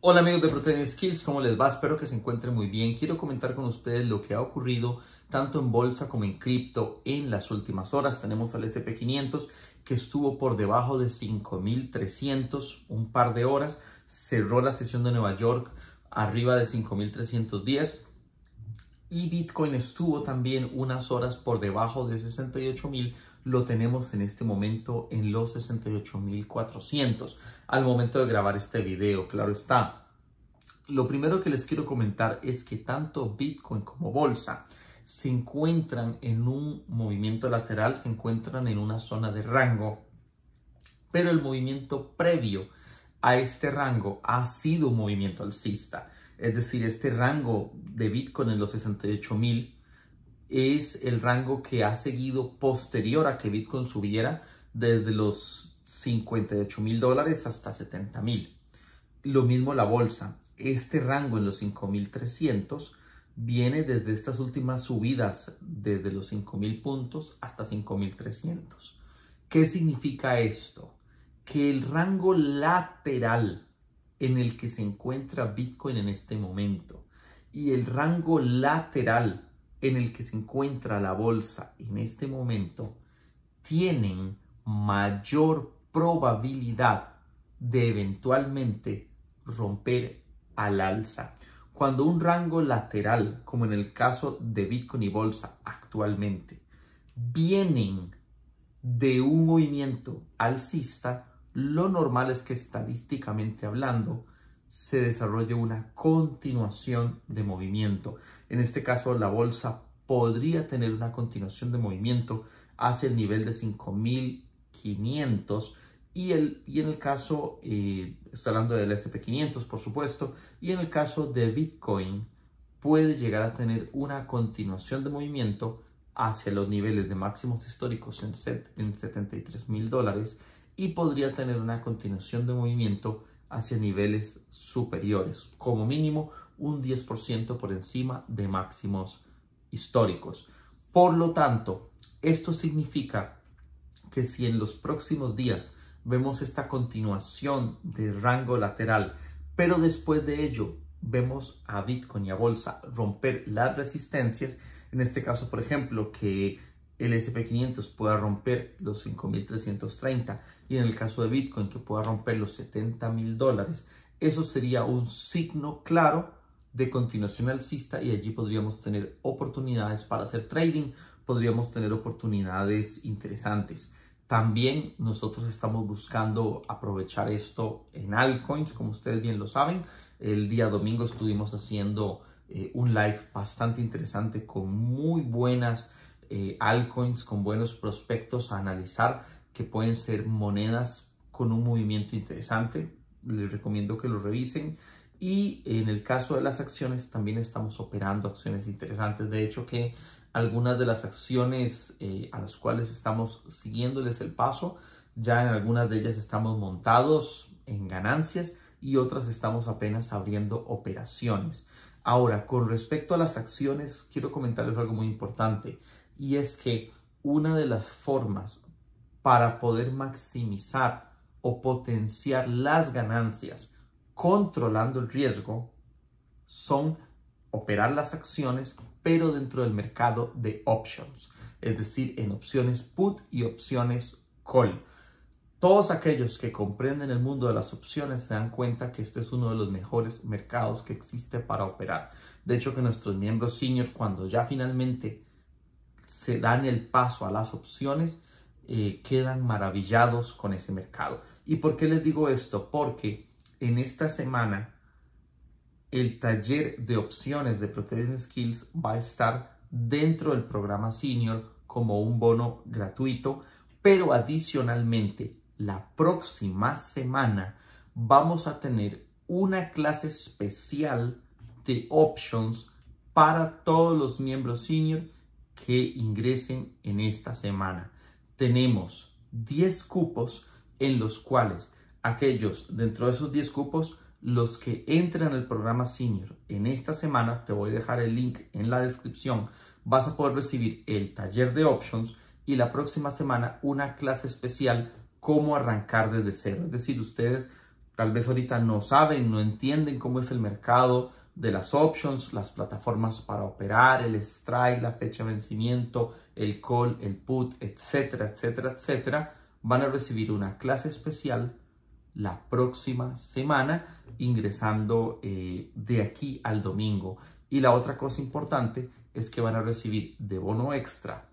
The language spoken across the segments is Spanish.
Hola amigos de Protein Skills, ¿cómo les va? Espero que se encuentren muy bien. Quiero comentar con ustedes lo que ha ocurrido tanto en bolsa como en cripto en las últimas horas. Tenemos al SP500 que estuvo por debajo de 5.300 un par de horas. Cerró la sesión de Nueva York arriba de 5.310 y Bitcoin estuvo también unas horas por debajo de 68.000, lo tenemos en este momento en los 68.400 al momento de grabar este video, claro está. Lo primero que les quiero comentar es que tanto Bitcoin como bolsa se encuentran en un movimiento lateral, se encuentran en una zona de rango, pero el movimiento previo a este rango ha sido un movimiento alcista. Es decir, este rango de Bitcoin en los 68.000 es el rango que ha seguido posterior a que Bitcoin subiera desde los 58 mil dólares hasta 70,000. Lo mismo la bolsa. Este rango en los 5.300 viene desde estas últimas subidas, desde los 5.000 puntos hasta 5.300. ¿Qué significa esto? que el rango lateral en el que se encuentra Bitcoin en este momento y el rango lateral en el que se encuentra la bolsa en este momento tienen mayor probabilidad de eventualmente romper al alza. Cuando un rango lateral, como en el caso de Bitcoin y bolsa actualmente, vienen de un movimiento alcista, lo normal es que estadísticamente hablando se desarrolle una continuación de movimiento. En este caso, la bolsa podría tener una continuación de movimiento hacia el nivel de 5500 y, y en el caso, eh, estoy hablando del SP500 por supuesto, y en el caso de Bitcoin puede llegar a tener una continuación de movimiento hacia los niveles de máximos históricos en, 73.000 dólares y podría tener una continuación de movimiento hacia niveles superiores, como mínimo un 10% por encima de máximos históricos. Por lo tanto, esto significa que si en los próximos días vemos esta continuación de rango lateral, pero después de ello vemos a Bitcoin y a Bolsa romper las resistencias, en este caso, por ejemplo, que el SP500 pueda romper los 5.330 y en el caso de Bitcoin que pueda romper los 70.000 dólares, eso sería un signo claro de continuación alcista y allí podríamos tener oportunidades para hacer trading, podríamos tener oportunidades interesantes. También nosotros estamos buscando aprovechar esto en altcoins, como ustedes bien lo saben. El día domingo estuvimos haciendo eh, un live bastante interesante con muy buenas eh, altcoins con buenos prospectos a analizar que pueden ser monedas con un movimiento interesante. Les recomiendo que lo revisen. Y en el caso de las acciones, también estamos operando acciones interesantes. De hecho, que algunas de las acciones eh, a las cuales estamos siguiéndoles el paso, ya en algunas de ellas estamos montados en ganancias y otras estamos apenas abriendo operaciones. Ahora, con respecto a las acciones, quiero comentarles algo muy importante y es que una de las formas para poder maximizar o potenciar las ganancias controlando el riesgo son operar las acciones pero dentro del mercado de options, es decir, en opciones put y opciones call. Todos aquellos que comprenden el mundo de las opciones se dan cuenta que este es uno de los mejores mercados que existe para operar. De hecho, que nuestros miembros senior, cuando ya finalmente se dan el paso a las opciones, eh, quedan maravillados con ese mercado. ¿Y por qué les digo esto? Porque en esta semana el taller de opciones de Protein Skills va a estar dentro del programa senior como un bono gratuito, pero adicionalmente la próxima semana vamos a tener una clase especial de options para todos los miembros senior que ingresen en esta semana. Tenemos 10 cupos en los cuales aquellos dentro de esos 10 cupos, los que entran al programa senior en esta semana, te voy a dejar el link en la descripción, vas a poder recibir el taller de options y la próxima semana una clase especial cómo arrancar desde cero. Es decir, ustedes tal vez ahorita no saben, no entienden cómo es el mercado, de las options, las plataformas para operar, el strike, la fecha vencimiento, el call, el put, etcétera, etcétera, etcétera, van a recibir una clase especial la próxima semana ingresando eh, de aquí al domingo. Y la otra cosa importante es que van a recibir de bono extra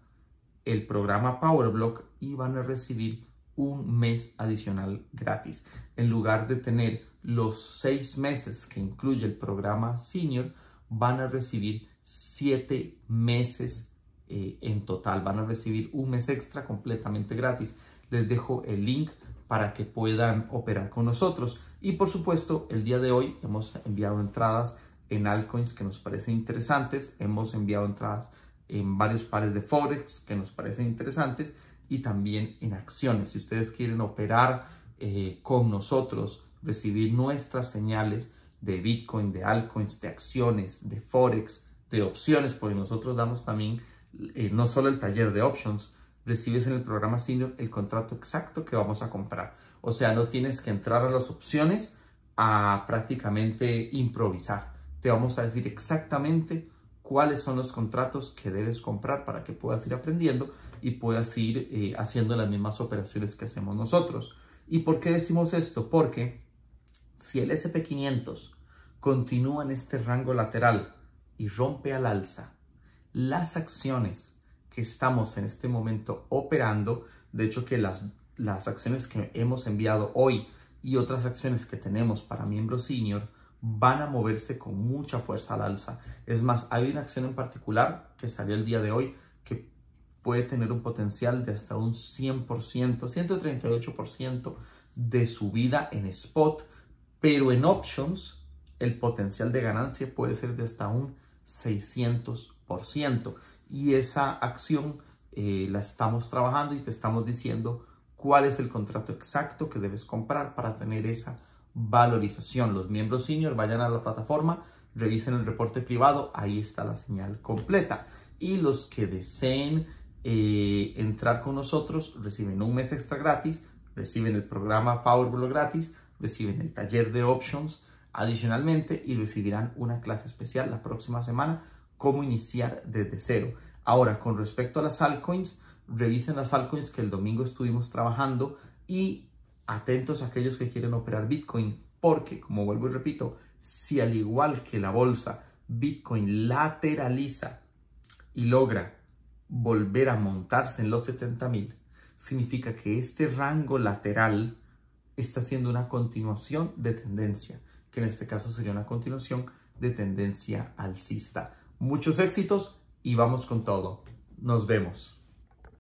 el programa PowerBlock y van a recibir un mes adicional gratis. En lugar de tener los seis meses que incluye el programa senior van a recibir siete meses eh, en total. Van a recibir un mes extra completamente gratis. Les dejo el link para que puedan operar con nosotros. Y por supuesto, el día de hoy hemos enviado entradas en altcoins que nos parecen interesantes. Hemos enviado entradas en varios pares de forex que nos parecen interesantes y también en acciones. Si ustedes quieren operar eh, con nosotros recibir nuestras señales de Bitcoin, de altcoins, de acciones, de Forex, de opciones, porque nosotros damos también eh, no solo el taller de options, recibes en el programa senior el contrato exacto que vamos a comprar. O sea, no tienes que entrar a las opciones a prácticamente improvisar. Te vamos a decir exactamente cuáles son los contratos que debes comprar para que puedas ir aprendiendo y puedas ir eh, haciendo las mismas operaciones que hacemos nosotros. ¿Y por qué decimos esto? Porque si el SP500 continúa en este rango lateral y rompe al alza, las acciones que estamos en este momento operando, de hecho que las, las acciones que hemos enviado hoy y otras acciones que tenemos para miembros senior, van a moverse con mucha fuerza al alza. Es más, hay una acción en particular que salió el día de hoy que puede tener un potencial de hasta un 100%, 138% de subida en spot pero en options el potencial de ganancia puede ser de hasta un 600%. Y esa acción eh, la estamos trabajando y te estamos diciendo cuál es el contrato exacto que debes comprar para tener esa valorización. Los miembros senior vayan a la plataforma, revisen el reporte privado, ahí está la señal completa. Y los que deseen eh, entrar con nosotros reciben un mes extra gratis, reciben el programa Powerball gratis, reciben el taller de options adicionalmente y recibirán una clase especial la próxima semana, cómo iniciar desde cero. Ahora, con respecto a las altcoins, revisen las altcoins que el domingo estuvimos trabajando y atentos a aquellos que quieren operar Bitcoin, porque, como vuelvo y repito, si al igual que la bolsa, Bitcoin lateraliza y logra volver a montarse en los 70,000, significa que este rango lateral está siendo una continuación de tendencia, que en este caso sería una continuación de tendencia alcista. Muchos éxitos y vamos con todo. Nos vemos.